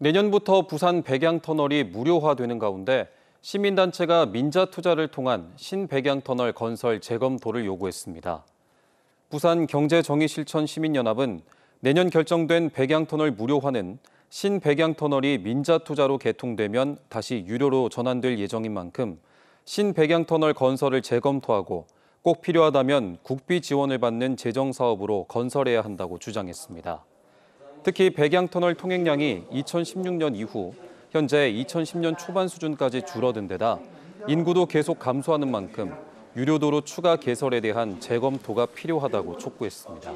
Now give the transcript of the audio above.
내년부터 부산 백양터널이 무료화되는 가운데 시민단체가 민자 투자를 통한 신백양터널 건설 재검토를 요구했습니다. 부산 경제정의실천 시민연합은 내년 결정된 백양터널 무료화는 신백양터널이 민자 투자로 개통되면 다시 유료로 전환될 예정인 만큼 신백양터널 건설을 재검토하고 꼭 필요하다면 국비 지원을 받는 재정 사업으로 건설해야 한다고 주장했습니다. 특히 백양터널 통행량이 2016년 이후 현재 2010년 초반 수준까지 줄어든 데다 인구도 계속 감소하는 만큼 유료도로 추가 개설에 대한 재검토가 필요하다고 촉구했습니다.